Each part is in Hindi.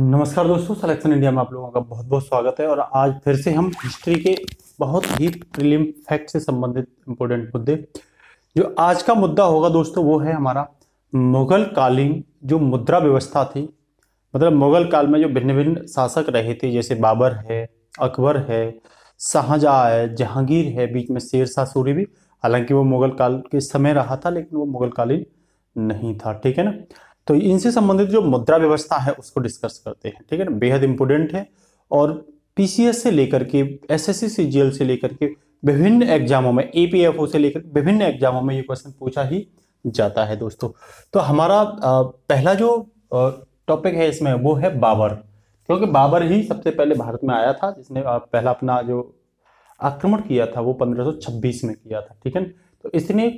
नमस्कार दोस्तों सिलेक्शन इंडिया में आप लोगों का बहुत बहुत स्वागत है और आज फिर से हम हिस्ट्री के बहुत ही प्रीलिम फैक्ट से संबंधित इम्पोर्टेंट मुद्दे जो आज का मुद्दा होगा दोस्तों वो है हमारा मुगल कालीन जो मुद्रा व्यवस्था थी मतलब मुगल काल में जो भिन्न भिन्न शासक रहे थे जैसे बाबर है अकबर है शाहजहाँ है जहांगीर है बीच में शेर शाह सूरी भी हालांकि वो मुगल काल के समय रहा था लेकिन वो मुगल कालीन नहीं था ठीक है ना तो इनसे संबंधित जो मुद्रा व्यवस्था है उसको डिस्कस करते हैं ठीक है ना बेहद इम्पोर्टेंट है और पीसीएस से लेकर के एसएससी सीजीएल से लेकर के विभिन्न एग्जामों में एपीएफओ से लेकर विभिन्न एग्जामों में ये क्वेश्चन पूछा ही जाता है दोस्तों तो हमारा पहला जो टॉपिक है इसमें वो है बाबर क्योंकि बाबर ही सबसे पहले भारत में आया था जिसने पहला अपना जो आक्रमण किया था वो 1526 में किया था ठीक है तो इसने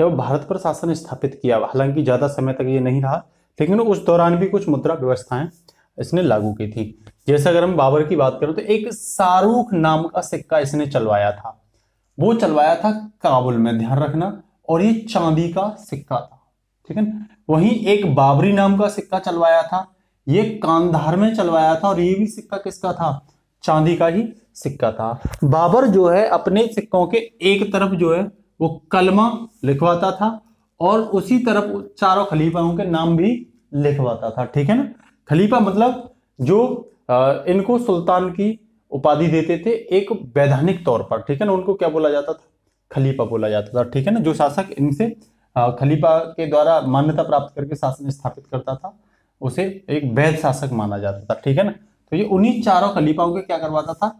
जब भारत पर शासन स्थापित किया हालांकि ज़्यादा समय तक ये नहीं रहा लेकिन उस दौरान भी कुछ मुद्रा व्यवस्थाएं इसने लागू की थी जैसे अगर हम बाबर की बात करें तो एक शाहरुख नाम का सिक्का इसने चलवाया था वो चलवाया था काबुल में ध्यान रखना और ये चांदी का सिक्का था ठीक है वहीं एक बाबरी नाम का सिक्का चलवाया था ये कांधार में चलवाया था और ये भी सिक्का किसका था चांदी का ही सिक्का था बाबर जो है अपने सिक्कों के एक तरफ जो है वो कलमा लिखवाता था और उसी तरफ चारों खलीफाओं के नाम भी लिखवाता था ठीक है ना खलीफा मतलब जो इनको सुल्तान की उपाधि देते थे एक वैधानिक तौर पर ठीक है ना उनको क्या बोला जाता था खलीफा बोला जाता था ठीक है ना जो शासक इनसे खलीफा के द्वारा मान्यता प्राप्त करके शासन स्थापित करता था उसे एक वैध शासक माना जाता था ठीक है ना तो ये उन्हीं चारों खलीफाओं के क्या करवाता था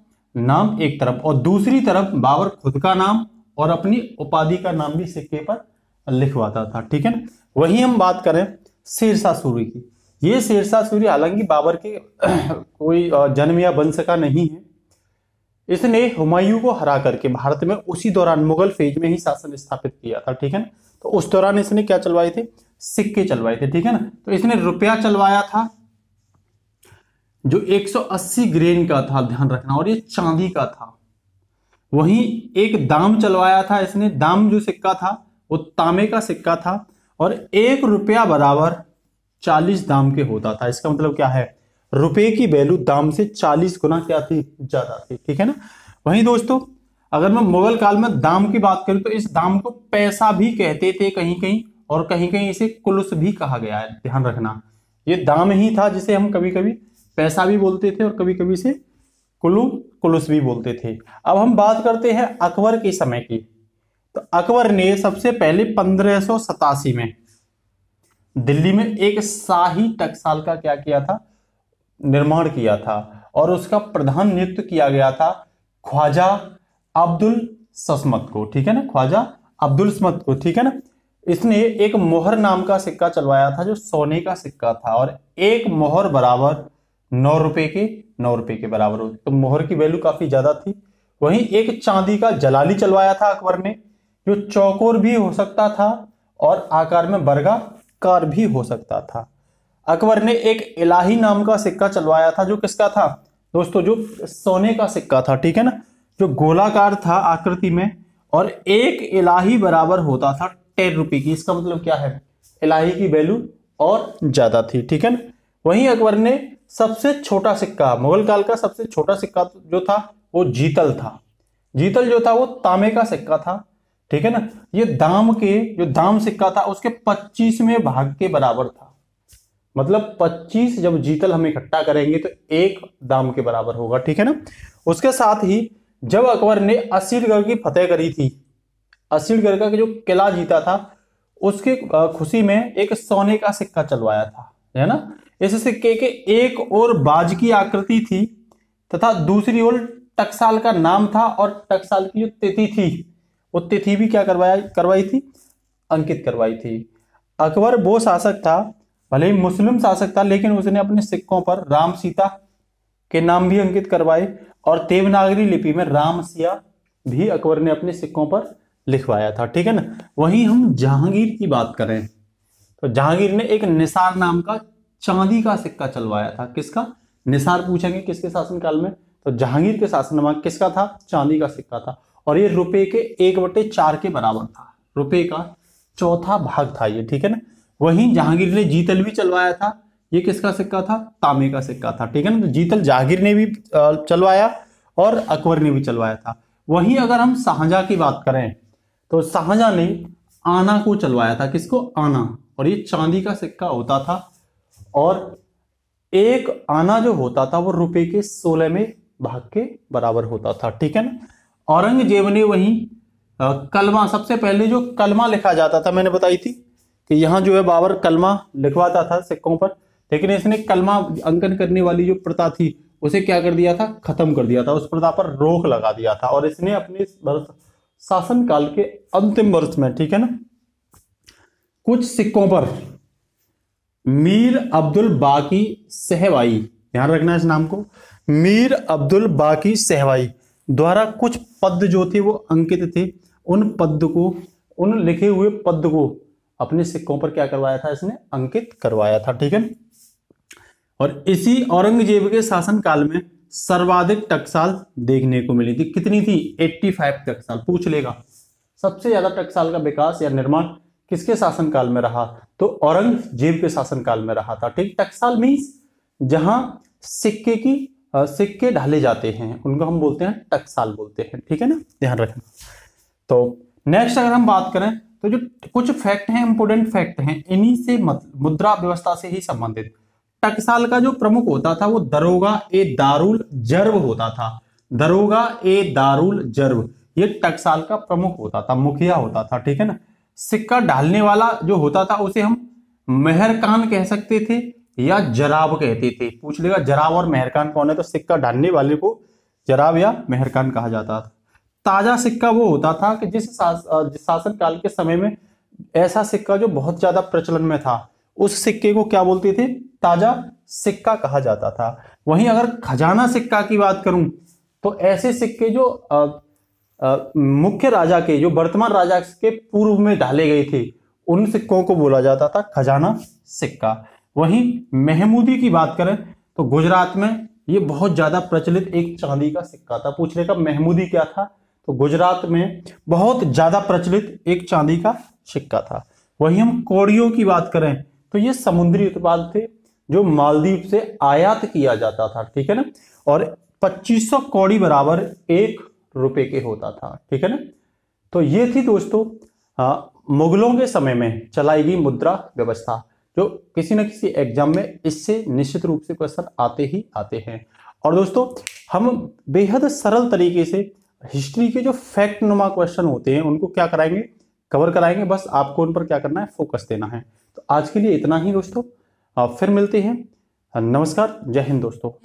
नाम एक तरफ और दूसरी तरफ बाबर खुद का नाम और अपनी उपाधि का नाम भी सिक्के पर लिखवाता था ठीक है ना वही हम बात करें शेरशाह सूरी की ये शेरशाह सूरी हालांकि बाबर के कोई जन्म या वंश का नहीं है इसने हुमायूं को हरा करके भारत में उसी दौरान मुगल फेज में ही शासन स्थापित किया था ठीक है ना तो उस दौरान इसने क्या चलवाए थे सिक्के चलवाए थे ठीक है ना तो इसने रुपया चलवाया था जो 180 ग्रेन का था ध्यान रखना और ये चांदी का था वहीं एक दाम चलवाया था इसने दाम जो सिक्का था वो तांबे का सिक्का था और एक रुपया बराबर चालीस दाम के होता था इसका मतलब क्या है रुपये की वैल्यू दाम से चालीस गुना क्या थी ज्यादा थी ठीक है ना वहीं दोस्तों अगर मैं मुगल काल में दाम की बात करूं तो इस दाम को पैसा भी कहते थे कहीं कहीं और कहीं कहीं इसे कुलुस भी कहा गया है ध्यान रखना ये दाम ही था जिसे हम कभी कभी पैसा भी बोलते थे और कभी कभी इसे कुलू कुलुस भी बोलते थे अब हम बात करते हैं अकबर के समय की तो अकबर ने सबसे पहले पंद्रह में दिल्ली में एक शाही टकसाल का क्या किया था निर्माण किया था और उसका प्रधान नियुक्त किया गया था ख्वाजा अब्दुल सस्मत को ठीक है ना ख्वाजा अब्दुल समत को ठीक है ना इसने एक मोहर नाम का सिक्का चलवाया था जो सोने का सिक्का था और एक मोहर बराबर नौ रुपए के नौ रुपए के बराबर होती तो मोहर की वैल्यू काफी ज्यादा थी वहीं एक चांदी का जलाली चलवाया था अकबर ने जो चौकोर भी हो सकता था और आकार में कार भी हो सकता था अकबर ने एक इलाही नाम का सिक्का चलवाया था जो किसका था दोस्तों जो सोने का सिक्का था ठीक है ना जो गोलाकार था आकृति में और एक इलाही बराबर होता था टेन रुपये की इसका मतलब क्या है इलाही की वैल्यू और ज़्यादा थी ठीक है ना वहीं अकबर ने सबसे छोटा सिक्का मुगल काल का सबसे छोटा सिक्का जो था वो जीतल था जीतल जो था वो तांबे का सिक्का था ठीक है ना ये दाम के जो दाम सिक्का था उसके पच्चीसवें भाग के बराबर था मतलब 25 जब जीतल हम इकट्ठा करेंगे तो एक दाम के बराबर होगा ठीक है ना उसके साथ ही जब अकबर ने असीरगढ़ की फतेह करी थी असीरगढ़ का जो किला जीता था उसके खुशी में एक सोने का सिक्का चलवाया था है ना इस सिक्के के एक ओर बाज की आकृति थी तथा दूसरी ओर टकसाल का नाम था और टकसाल की जो तिथि थी वो तिथि भी क्या करवाया करवाई थी अंकित करवाई थी अकबर वो शासक था भले ही मुस्लिम शासक था लेकिन उसने अपने सिक्कों पर राम सीता के नाम भी अंकित करवाए और देवनागरी लिपि में राम सिया भी अकबर ने अपने सिक्कों पर लिखवाया था ठीक है ना वहीं हम जहांगीर की बात करें तो जहांगीर ने एक निसार नाम का चांदी का सिक्का चलवाया था किसका निसार पूछेंगे किसके शासनकाल में तो जहांगीर के शासनकाल किसका था चांदी का सिक्का था और ये रुपए के एक बटे चार के बराबर था रुपए का चौथा भाग था ये ठीक है ना वहीं जहांगीर ने जीतल भी चलवाया था ये किसका सिक्का था तामे का सिक्का था ठीक है ना तो जीतल जहांगीर ने भी चलवाया और अकबर ने भी चलवाया था वहीं अगर हम शाहजहा की बात करें तो शाहजहा ने आना को चलवाया था किसको आना और ये चांदी का सिक्का होता था और एक आना जो होता था वो रुपए के सोलह में भाग के बराबर होता था ठीक है ना औरंगजेब ने वही कलमा सबसे पहले जो कलमा लिखा जाता था मैंने बताई थी कि यहाँ जो है बाबर कलमा लिखवाता था सिक्कों पर लेकिन इसने कलमा अंकन करने वाली जो प्रथा थी उसे क्या कर दिया था खत्म कर दिया था उस प्रथा पर रोक लगा दिया था और इसने अपने शासन काल के अंतिम वर्ष में ठीक है ना कुछ सिक्कों पर मीर अब्दुल बाकी सहवाई ध्यान रखना इस नाम को मीर अब्दुल बाकी सहवाई द्वारा कुछ पद जो थे वो अंकित थे उन पद को उन लिखे हुए पद को अपने सिक्कों पर क्या करवाया था इसने अंकित करवाया था ठीक है और इसी औरंगजेब के शासन काल में सर्वाधिक टकसाल देखने को मिली थी कितनी थी 85 टकसाल पूछ लेगा सबसे ज्यादा टकसाल का विकास या निर्माण किसके शासनकाल में रहा तो औरंगजेब के शासनकाल में रहा था ठीक टक्साल मीन्स जहां सिक्के की सिक्के ढाले जाते हैं उनको हम बोलते हैं टक्साल बोलते हैं ठीक है ना ध्यान रखना तो नेक्स्ट अगर हम बात करें तो जो कुछ फैक्ट हैं इंपोर्टेंट फैक्ट हैं इन्हीं से मुद्रा व्यवस्था से ही संबंधित टकसाल का जो प्रमुख होता था वो दरोगा ए दारुल जर्व होता था दरोगा ए दारुल जर्व ये टकसाल का प्रमुख होता था मुखिया होता था ठीक है ना सिक्का डालने वाला जो होता था उसे हम मेहरकान कह सकते थे या जराब कहते थे पूछ लेगा जराब और मेहरकान कौन है तो सिक्का डालने वाले को जराब या मेहरकान कहा जाता था ताज़ा सिक्का वो होता था कि जिस सास, शासन काल के समय में ऐसा सिक्का जो बहुत ज़्यादा प्रचलन में था उस सिक्के को क्या बोलते थे ताज़ा सिक्का कहा जाता था वहीं अगर खजाना सिक्का की बात करूं तो ऐसे सिक्के जो मुख्य राजा के जो वर्तमान राजा के पूर्व में ढाले गए थे उन सिक्कों को बोला जाता था खजाना सिक्का वहीं महमूदी की बात करें तो गुजरात में ये बहुत ज़्यादा प्रचलित एक चांदी का सिक्का था पूछ लेगा महमूदी क्या था तो गुजरात में बहुत ज़्यादा प्रचलित एक चांदी का सिक्का था वहीं हम कौड़ियों की बात करें तो ये समुद्री उत्पाद थे जो मालदीव से आयात किया जाता था ठीक है ना और 2500 कौड़ी बराबर एक रुपए के होता था ठीक है ना तो ये थी दोस्तों हाँ, मुगलों के समय में चलाई गई मुद्रा व्यवस्था जो किसी न किसी एग्जाम में इससे निश्चित रूप से क्वेश्चन आते ही आते हैं और दोस्तों हम बेहद सरल तरीके से हिस्ट्री के जो फैक्ट नुमा क्वेश्चन होते हैं उनको क्या कराएंगे कवर कराएंगे बस आपको उन पर क्या करना है फोकस देना है तो आज के लिए इतना ही दोस्तों हाँ, फिर मिलते हैं नमस्कार जय हिंद दोस्तों